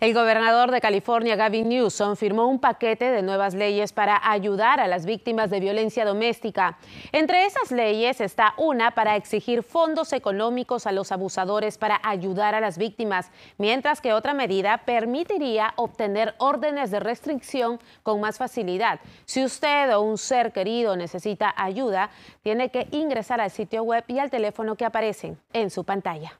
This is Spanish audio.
El gobernador de California, Gavin Newsom, firmó un paquete de nuevas leyes para ayudar a las víctimas de violencia doméstica. Entre esas leyes está una para exigir fondos económicos a los abusadores para ayudar a las víctimas, mientras que otra medida permitiría obtener órdenes de restricción con más facilidad. Si usted o un ser querido necesita ayuda, tiene que ingresar al sitio web y al teléfono que aparecen en su pantalla.